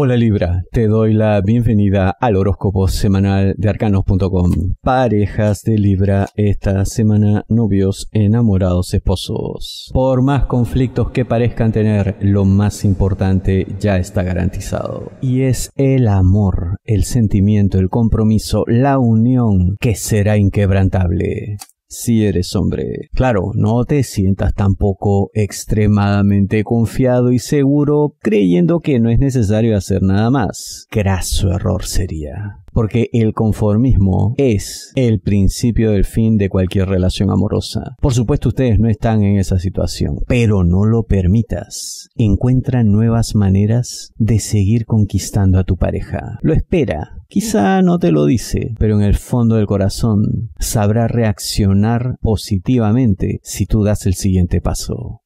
Hola Libra, te doy la bienvenida al horóscopo semanal de arcanos.com. Parejas de Libra esta semana, novios, enamorados, esposos. Por más conflictos que parezcan tener, lo más importante ya está garantizado. Y es el amor, el sentimiento, el compromiso, la unión que será inquebrantable si eres hombre. Claro, no te sientas tampoco extremadamente confiado y seguro creyendo que no es necesario hacer nada más. Graso error sería. Porque el conformismo es el principio del fin de cualquier relación amorosa. Por supuesto ustedes no están en esa situación, pero no lo permitas. Encuentra nuevas maneras de seguir conquistando a tu pareja. Lo espera, Quizá no te lo dice, pero en el fondo del corazón sabrá reaccionar positivamente si tú das el siguiente paso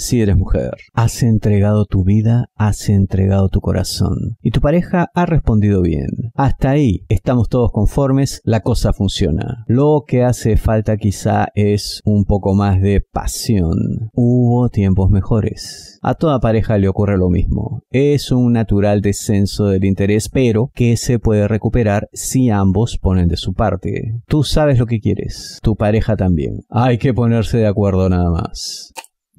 si eres mujer. Has entregado tu vida, has entregado tu corazón. Y tu pareja ha respondido bien. Hasta ahí estamos todos conformes, la cosa funciona. Lo que hace falta quizá es un poco más de pasión. Hubo tiempos mejores. A toda pareja le ocurre lo mismo. Es un natural descenso del interés, pero que se puede recuperar si ambos ponen de su parte. Tú sabes lo que quieres, tu pareja también. Hay que ponerse de acuerdo nada más.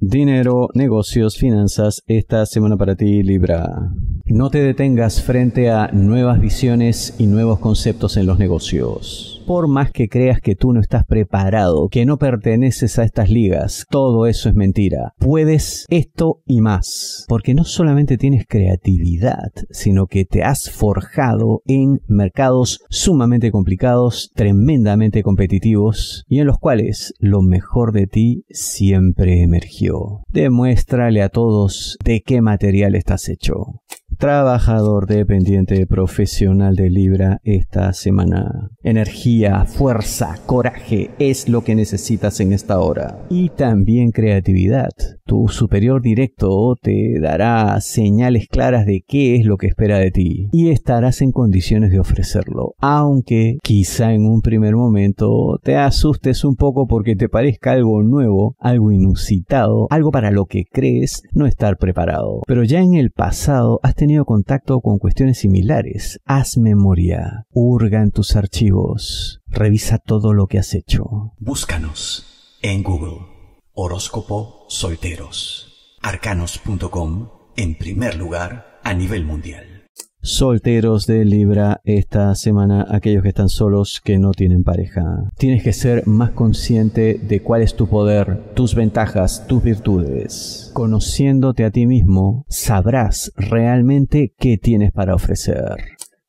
Dinero, negocios, finanzas, esta semana para ti Libra. No te detengas frente a nuevas visiones y nuevos conceptos en los negocios por más que creas que tú no estás preparado, que no perteneces a estas ligas, todo eso es mentira. Puedes esto y más, porque no solamente tienes creatividad, sino que te has forjado en mercados sumamente complicados, tremendamente competitivos y en los cuales lo mejor de ti siempre emergió. Demuéstrale a todos de qué material estás hecho trabajador dependiente profesional de Libra esta semana. Energía, fuerza, coraje es lo que necesitas en esta hora. Y también creatividad. Tu superior directo te dará señales claras de qué es lo que espera de ti y estarás en condiciones de ofrecerlo, aunque quizá en un primer momento te asustes un poco porque te parezca algo nuevo, algo inusitado, algo para lo que crees no estar preparado. Pero ya en el pasado has tenido contacto con cuestiones similares. Haz memoria, hurga en tus archivos, revisa todo lo que has hecho. Búscanos en Google. Horóscopo Solteros. Arcanos.com en primer lugar a nivel mundial. Solteros de Libra esta semana, aquellos que están solos, que no tienen pareja. Tienes que ser más consciente de cuál es tu poder, tus ventajas, tus virtudes. Conociéndote a ti mismo, sabrás realmente qué tienes para ofrecer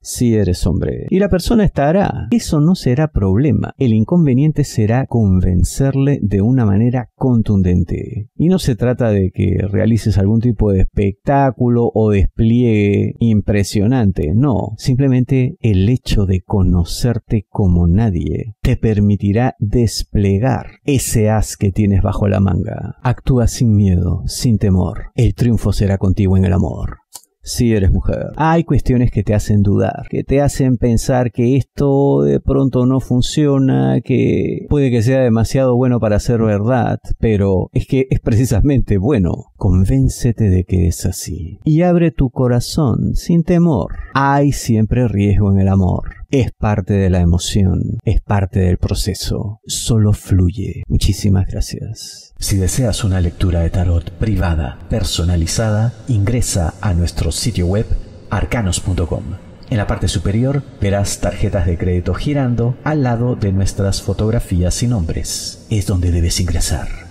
si eres hombre. Y la persona estará. Eso no será problema. El inconveniente será convencerle de una manera contundente. Y no se trata de que realices algún tipo de espectáculo o despliegue impresionante. No, simplemente el hecho de conocerte como nadie te permitirá desplegar ese haz que tienes bajo la manga. Actúa sin miedo, sin temor. El triunfo será contigo en el amor si eres mujer. Hay cuestiones que te hacen dudar, que te hacen pensar que esto de pronto no funciona, que puede que sea demasiado bueno para ser verdad, pero es que es precisamente bueno. Convéncete de que es así. Y abre tu corazón sin temor. Hay siempre riesgo en el amor es parte de la emoción, es parte del proceso, solo fluye. Muchísimas gracias. Si deseas una lectura de tarot privada, personalizada, ingresa a nuestro sitio web arcanos.com. En la parte superior verás tarjetas de crédito girando al lado de nuestras fotografías y nombres. Es donde debes ingresar.